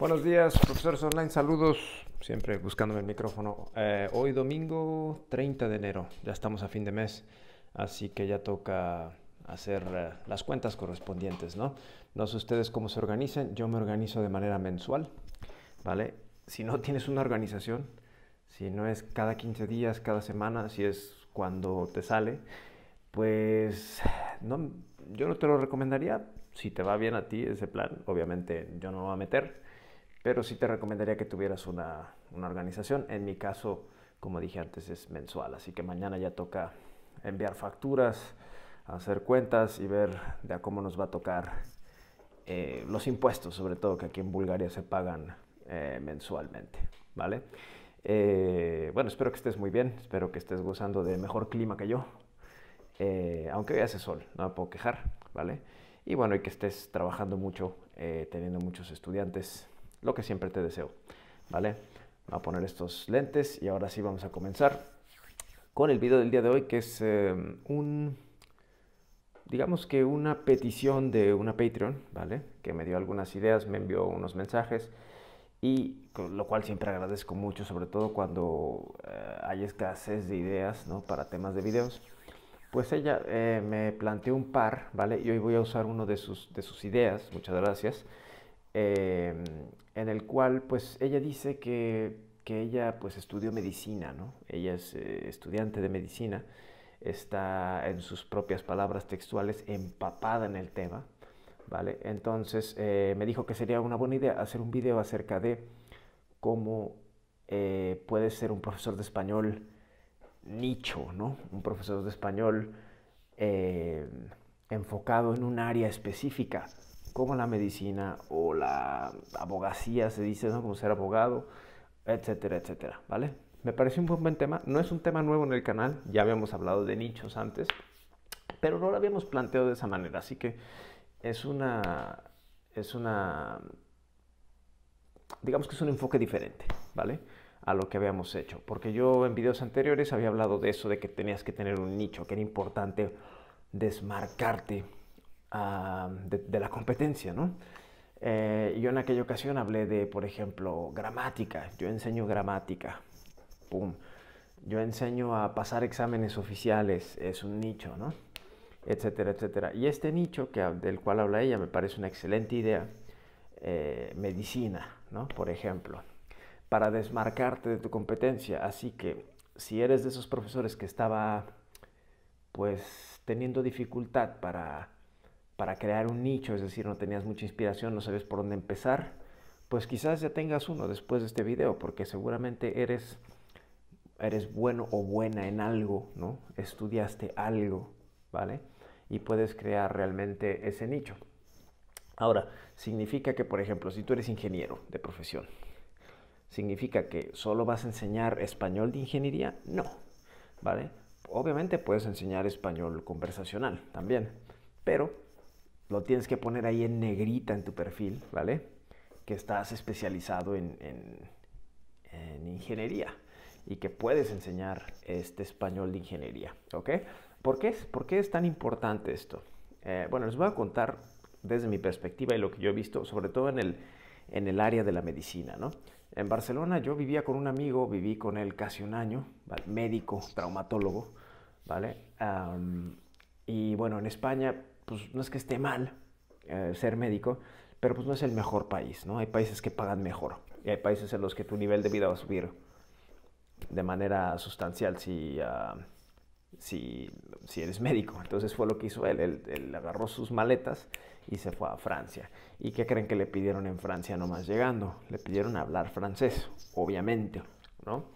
Buenos días, profesores online, saludos, siempre buscándome el micrófono. Eh, hoy domingo 30 de enero, ya estamos a fin de mes, así que ya toca hacer eh, las cuentas correspondientes, ¿no? No sé ustedes cómo se organizan, yo me organizo de manera mensual, ¿vale? Si no tienes una organización, si no es cada 15 días, cada semana, si es cuando te sale, pues no, yo no te lo recomendaría. Si te va bien a ti ese plan, obviamente yo no lo voy a meter pero sí te recomendaría que tuvieras una, organización. En mi caso, como dije antes, es mensual, así que mañana ya toca enviar facturas, hacer cuentas y ver de cómo nos va a tocar eh, los impuestos, sobre todo que aquí en Bulgaria se pagan eh, mensualmente, ¿vale? Eh, bueno, espero que estés muy bien, espero que estés gozando de mejor clima que yo, aunque hoy hace sol, no me puedo quejar, ¿vale? Y bueno, y que estés trabajando mucho, teniendo muchos estudiantes, lo que siempre te deseo. ¿Vale? Voy a poner estos lentes y ahora sí vamos a comenzar con el video del día de hoy, que es em, un, digamos que una petición de una Patreon, ¿vale? Que me dio algunas ideas, me envió unos mensajes y con lo cual siempre agradezco mucho, sobre todo cuando eh, hay escasez de ideas ¿no? para temas de videos. Pues ella eh, me planteó un par, ¿vale? Y hoy voy a usar uno de sus, de sus ideas, muchas gracias. Em, en el cual pues ella dice que, ella pues estudió medicina, ¿no? Ella es eh, estudiante de medicina, está en sus propias palabras textuales empapada en el tema, ¿vale? Entonces eh, me dijo que sería una buena idea hacer un video acerca de cómo eh, puede ser un profesor de español nicho, ¿no? Un profesor de español em, enfocado en un área específica, como la medicina o la abogacía, se dice, ¿no? Como ser abogado, etcétera, etcétera, ¿vale? Me parece un buen tema, no es un tema nuevo en el canal, ya habíamos hablado de nichos antes, pero no lo habíamos planteado de esa manera, así que es una, es una, digamos que es un enfoque diferente, ¿vale? a lo que habíamos hecho. Porque yo en videos anteriores había hablado de eso, de que tenías que tener un nicho, que era importante desmarcarte Ah, de, la competencia, ¿no? Eh, yo en aquella ocasión hablé de, por ejemplo, gramática. Yo enseño gramática. Yo enseño a pasar exámenes oficiales. Es un nicho, ¿no? Etcétera, etcétera. Y este nicho que, del cual habla ella me parece una excelente idea. Eh, medicina, ¿no? Por ejemplo. Para desmarcarte de tu competencia. Así que si eres de esos profesores que estaba, pues, teniendo dificultad para para crear un nicho, es decir, no tenías mucha inspiración, no sabes por dónde empezar, pues quizás ya tengas uno después de este video, porque seguramente eres, eres bueno o buena en algo, ¿no? Estudiaste algo, ¿vale? Y puedes crear realmente ese nicho. Ahora, significa que, por ejemplo, si tú eres ingeniero de profesión, ¿significa que solo vas a enseñar español de ingeniería? No, ¿vale? Obviamente puedes enseñar español conversacional también, pero lo tienes que poner ahí en negrita en tu perfil, ¿vale? Que estás especializado en, en, ingeniería y que puedes enseñar este español de ingeniería, ¿ok? ¿Por qué es, por es tan importante esto? Eh, bueno, les voy a contar desde mi perspectiva y lo que yo he visto, sobre todo en el, en el área de la medicina, ¿no? En Barcelona yo vivía con un amigo, viví con él casi un año, médico, traumatólogo, ¿vale? y bueno, en España pues no es que esté mal eh, ser médico, pero pues no es el mejor país, ¿no? Hay países que pagan mejor y hay países en los que tu nivel de vida va a subir de manera sustancial ah, si, si, eres médico. Entonces fue lo que hizo él. él, él agarró sus maletas y se fue a Francia. ¿Y qué creen que le pidieron en Francia nomás llegando? Le pidieron hablar francés, obviamente, ¿no?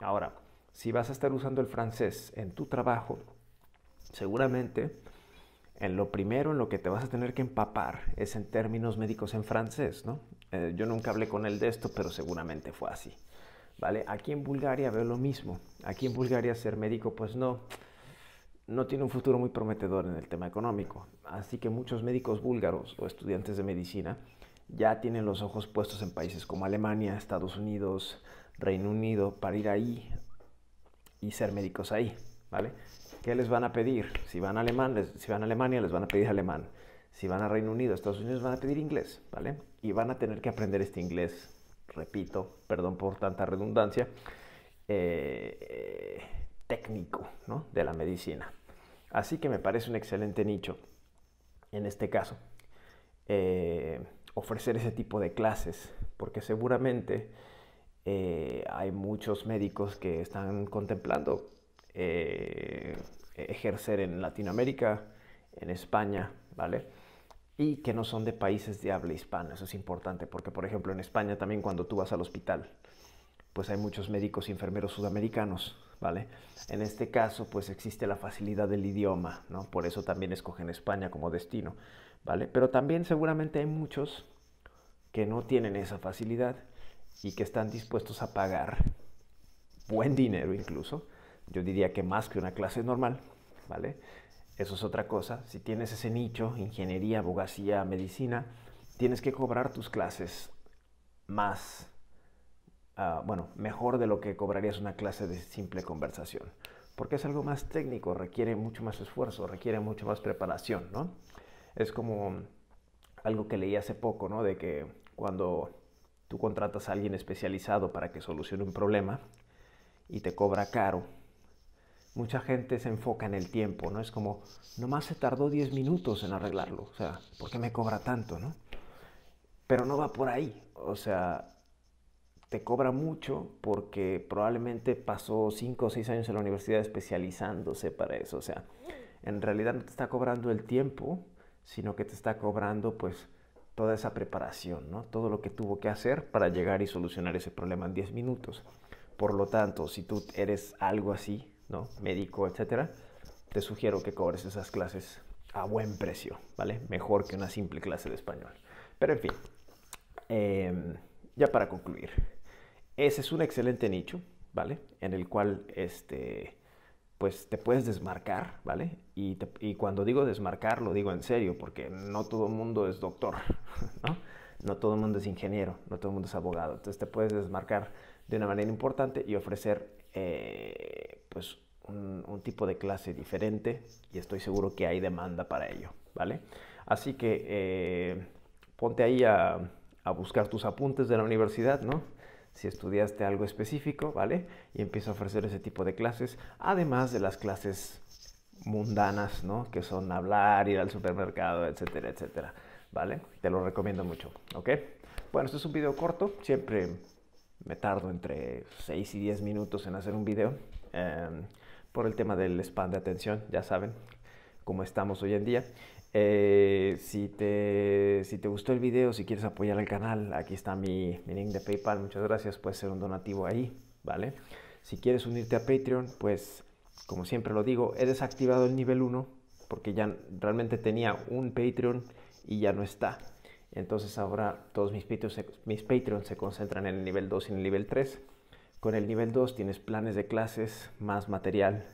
Ahora, si vas a estar usando el francés en tu trabajo, seguramente en lo primero en lo que te vas a tener que empapar es en términos médicos en francés, ¿no? Eh, yo nunca hablé con él de esto, pero seguramente fue así, ¿vale? Aquí en Bulgaria veo lo mismo. Aquí en Bulgaria ser médico, pues no, no tiene un futuro muy prometedor en el tema económico. Así que muchos médicos búlgaros o estudiantes de medicina ya tienen los ojos puestos en países como Alemania, Estados Unidos, Reino Unido, para ir ahí y ser médicos ahí, ¿vale? ¿Qué les van a pedir? Si van a, Alemania, les van a pedir alemán. Si van a Reino Unido, Estados Unidos, van a pedir inglés, ¿vale? Y van a tener que aprender este inglés, repito, perdón por tanta redundancia, eh, técnico, De la medicina. Así que me parece un excelente nicho, en este caso, eh, ofrecer ese tipo de clases, porque seguramente eh, hay muchos médicos que están contemplando eh, ejercer en Latinoamérica, en España, ¿vale? Y que no son de países de habla hispana, eso es importante, porque por ejemplo en España también cuando tú vas al hospital, pues hay muchos médicos y enfermeros sudamericanos, ¿vale? En este caso, pues existe la facilidad del idioma, ¿no? Por eso también escogen España como destino, ¿vale? Pero también seguramente hay muchos que no tienen esa facilidad y que están dispuestos a pagar buen dinero incluso yo diría que más que una clase normal, ¿vale? Eso es otra cosa. Si tienes ese nicho, ingeniería, abogacía, medicina, tienes que cobrar tus clases más, ah, bueno, mejor de lo que cobrarías una clase de simple conversación. Porque es algo más técnico, requiere mucho más esfuerzo, requiere mucho más preparación, ¿no? Es como algo que leí hace poco, ¿no? De que cuando tú contratas a alguien especializado para que solucione un problema y te cobra caro, mucha gente se enfoca en el tiempo, ¿no? Es como, nomás se tardó 10 minutos en arreglarlo, o sea, ¿por qué me cobra tanto, no? Pero no va por ahí, o sea, te cobra mucho porque probablemente pasó 5 o 6 años en la universidad especializándose para eso, o sea, en realidad no te está cobrando el tiempo, sino que te está cobrando, pues, toda esa preparación, ¿no? Todo lo que tuvo que hacer para llegar y solucionar ese problema en 10 minutos. Por lo tanto, si tú eres algo así, ¿no? médico, etcétera, te sugiero que cobres esas clases a buen precio, ¿vale? Mejor que una simple clase de español. Pero en fin, em, ya para concluir, ese es un excelente nicho, ¿vale? En el cual este, pues te puedes desmarcar, ¿vale? Y, y cuando digo desmarcar, lo digo en serio, porque no todo el mundo es doctor, ¿no? No todo el mundo es ingeniero, no todo el mundo es abogado. Entonces te puedes desmarcar de una manera importante y ofrecer eh, pues un, tipo de clase diferente y estoy seguro que hay demanda para ello, ¿vale? Así que eh, ponte ahí a, buscar tus apuntes de la universidad, ¿no? si estudiaste algo específico, ¿vale? Y empieza a ofrecer ese tipo de clases, además de las clases mundanas, ¿no? Que son hablar, ir al supermercado, etcétera, etcétera, ¿vale? Te lo recomiendo mucho, ¿ok? Bueno, este es un video corto, siempre me tardo entre 6 y 10 minutos en hacer un video em, por el tema del spam de atención, ya saben cómo estamos hoy en día. Eh, si, te, si te gustó el video, si quieres apoyar al canal, aquí está mi, link de PayPal, muchas gracias, puedes ser un donativo ahí, ¿vale? Si quieres unirte a Patreon, pues como siempre lo digo, he desactivado el nivel 1 porque ya realmente tenía un Patreon y ya no está. Entonces ahora todos mis Patreons, se, mis se concentran en el nivel 2 y en el nivel 3. Con el nivel 2 tienes planes de clases, más material,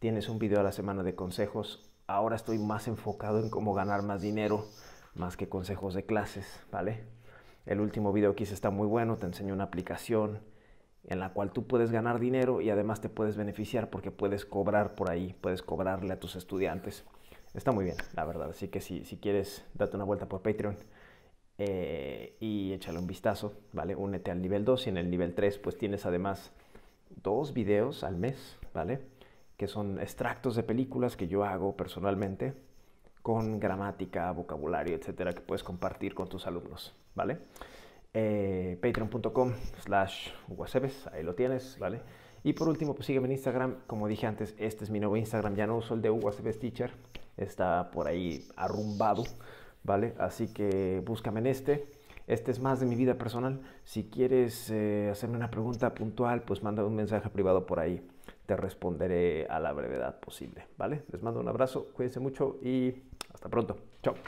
tienes un video a la semana de consejos. Ahora estoy más enfocado en cómo ganar más dinero, más que consejos de clases, ¿vale? El último video que hice está muy bueno, te enseño una aplicación en la cual tú puedes ganar dinero y además te puedes beneficiar porque puedes cobrar por ahí, puedes cobrarle a tus estudiantes. Está muy bien, la verdad. Así que si, si quieres, date una vuelta por Patreon. Eh, y échale un vistazo, ¿vale? Únete al nivel 2 y en el nivel 3 pues tienes además dos videos al mes, ¿vale? Que son extractos de películas que yo hago personalmente con gramática, vocabulario, etcétera, que puedes compartir con tus alumnos, ¿vale? Eh, Patreon.com slash ahí lo tienes, ¿vale? Y por último, pues sígueme en Instagram. Como dije antes, este es mi nuevo Instagram. Ya no uso el de Hugo Teacher. Está por ahí arrumbado. ¿vale? Así que búscame en este. Este es más de mi vida personal. Si quieres eh, hacerme una pregunta puntual, pues manda un mensaje privado por ahí. Te responderé a la brevedad posible, ¿vale? Les mando un abrazo, cuídense mucho y hasta pronto. Chao.